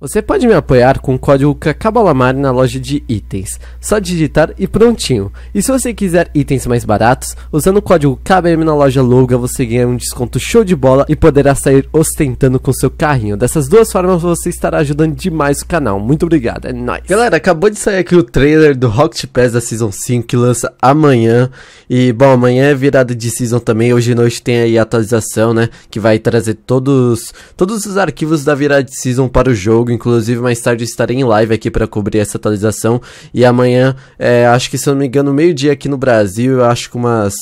Você pode me apoiar com o código CACABALAMAR na loja de itens. Só digitar e prontinho. E se você quiser itens mais baratos, usando o código KBM na loja Louga, você ganha um desconto show de bola e poderá sair ostentando com seu carrinho. Dessas duas formas você estará ajudando demais o canal. Muito obrigado, é nóis. Galera, acabou de sair aqui o trailer do Rocket Pass da Season 5 que lança amanhã. E bom, amanhã é virada de Season também. Hoje de noite tem aí a atualização, né? Que vai trazer todos, todos os arquivos da virada de Season para o jogo jogo. Inclusive, mais tarde estarei em live aqui para cobrir essa atualização. E amanhã, é, acho que se eu não me engano, meio-dia aqui no Brasil, eu acho que umas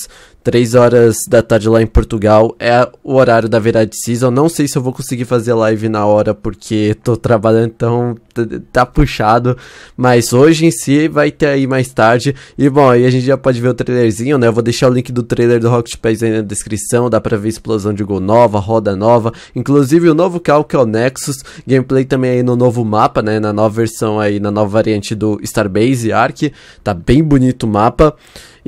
3 horas da tarde lá em Portugal. É o horário da virada de season. Não sei se eu vou conseguir fazer live na hora porque tô trabalhando, então tá puxado. Mas hoje em si vai ter aí mais tarde. E bom, aí a gente já pode ver o trailerzinho, né? Eu vou deixar o link do trailer do Rocket Pass aí na descrição. Dá pra ver explosão de gol nova, roda nova. Inclusive o novo carro que é o Nexus. Gameplay também aí no novo mapa, né? Na nova versão aí, na nova variante do Starbase Arc. Tá bem bonito o mapa.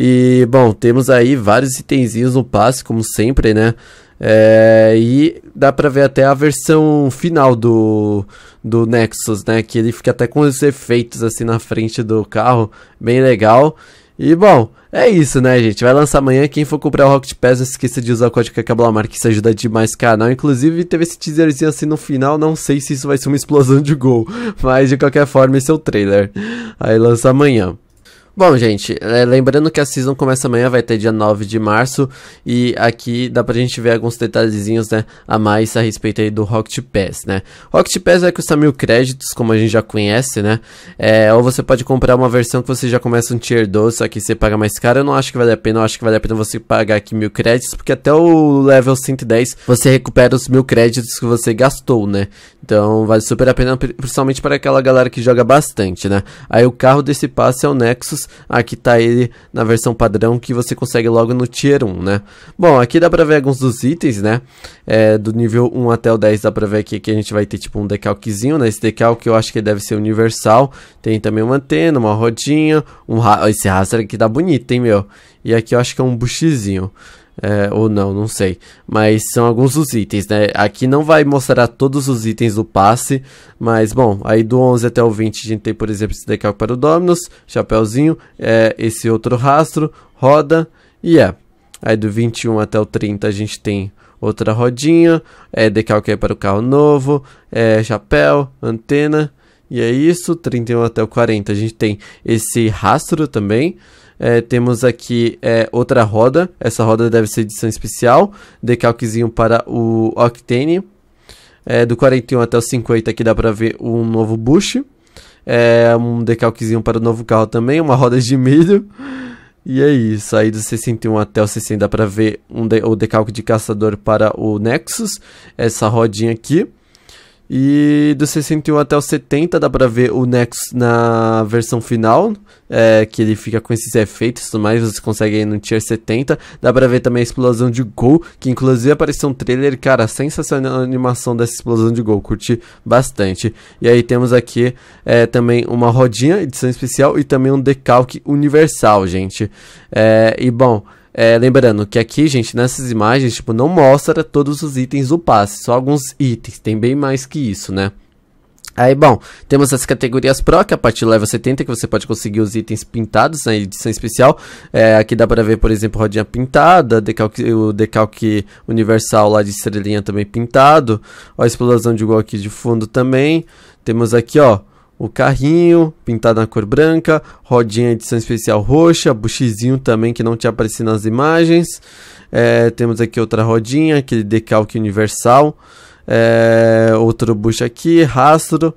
E, bom, temos aí vários itenzinhos no passe, como sempre, né? É, e dá pra ver até a versão final do, do Nexus, né? Que ele fica até com os efeitos assim na frente do carro, bem legal. E bom, é isso, né, gente? Vai lançar amanhã. Quem for comprar o Rocket Pass, não esqueça de usar o código Cablamar, que isso ajuda demais o canal. Inclusive, teve esse teaserzinho assim no final. Não sei se isso vai ser uma explosão de gol, mas de qualquer forma, esse é o trailer. Aí lança amanhã. Bom, gente, é, lembrando que a season começa amanhã, vai ter dia 9 de março, e aqui dá pra gente ver alguns detalhezinhos, né, a mais a respeito aí do Rocket Pass, né. Rocket Pass vai custar mil créditos, como a gente já conhece, né, é, ou você pode comprar uma versão que você já começa um Tier 2, só que você paga mais caro, eu não acho que vale a pena, eu acho que vale a pena você pagar aqui mil créditos, porque até o level 110 você recupera os mil créditos que você gastou, né. Então, vale super a pena, principalmente para aquela galera que joga bastante, né. Aí o carro desse passe é o Nexus, aqui tá ele na versão padrão que você consegue logo no Tier 1, né? Bom, aqui dá pra ver alguns dos itens, né? É, do nível 1 até o 10 dá pra ver aqui que a gente vai ter tipo um decalquezinho, né? Esse decalque eu acho que deve ser universal. Tem também uma antena, uma rodinha, um ra esse raster aqui dá tá bonito, hein, meu? E aqui eu acho que é um buchizinho. É, ou não, não sei. Mas são alguns dos itens, né? Aqui não vai mostrar todos os itens do passe, mas bom, aí do 11 até o 20 a gente tem, por exemplo, esse decalque é para o Dominus, chapéuzinho, é, esse outro rastro, roda e é. Aí do 21 até o 30 a gente tem outra rodinha, é, decalque é é para o carro novo, é, chapéu, antena, e é isso. 31 até o 40 a gente tem esse rastro também. É, temos aqui é, outra roda. Essa roda deve ser edição especial. Decalquezinho para o Octane. É, do 41 até o 50 aqui dá para ver um novo bush. É, um decalquezinho para o novo carro também. Uma roda de milho. E é isso, aí do 61 até o 60 dá para ver um de o decalque de caçador para o Nexus, essa rodinha aqui. E do 61 até o 70 dá pra ver o Nexus na versão final, é, que ele fica com esses efeitos e tudo mais, você consegue ir no tier 70. Dá pra ver também a explosão de gol, que inclusive apareceu um trailer, cara, sensacional a animação dessa explosão de gol, curti bastante. E aí temos aqui é, também uma rodinha, edição especial, e também um decalque universal, gente. É, e bom, é, lembrando que aqui, gente, nessas imagens, tipo, não mostra todos os itens do passe, só alguns itens, tem bem mais que isso, né? Aí, bom, temos as categorias Pro, que é a partir do level 70, que você pode conseguir os itens pintados na né, edição especial. É, aqui dá pra ver, por exemplo, rodinha pintada, decalque, o decalque universal lá de estrelinha também pintado. Ó, a explosão de gol aqui de fundo também. Temos aqui, ó, o carrinho pintado na cor branca, rodinha edição especial roxa, buchizinho também que não tinha aparecido nas imagens. É, temos aqui outra rodinha, aquele decalque universal, é, outro bucho aqui, rastro,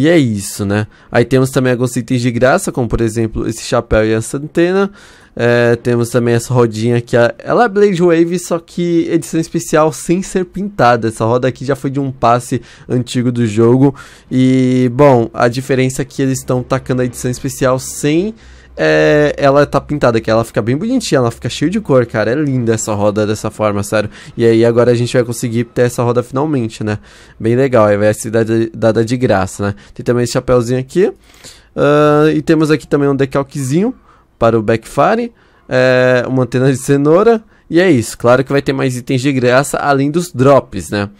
e é isso, né? Aí temos também alguns itens de graça, como por exemplo esse chapéu e essa antena. É, temos também essa rodinha que é, ela é Blade Wave, só que edição especial sem ser pintada. Essa roda aqui já foi de um passe antigo do jogo. E, bom, a diferença é que eles estão tacando a edição especial sem é, ela tá pintada aqui, ela fica bem bonitinha, ela fica cheia de cor, cara. É linda essa roda dessa forma, sério. E aí agora a gente vai conseguir ter essa roda finalmente, né? Bem legal, aí vai ser dada de graça, né? Tem também esse chapéuzinho aqui. Uh, e temos aqui também um decalquezinho para o backfire, é, uma antena de cenoura. E é isso, claro que vai ter mais itens de graça além dos drops, né?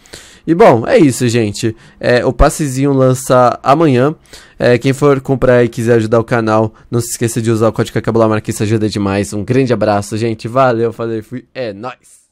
E bom, é isso, gente. É, o passezinho lança amanhã. É, quem for comprar e quiser ajudar o canal, não se esqueça de usar o código Acabulamar, que isso ajuda demais. Um grande abraço, gente. Valeu, falei, fui. É nóis!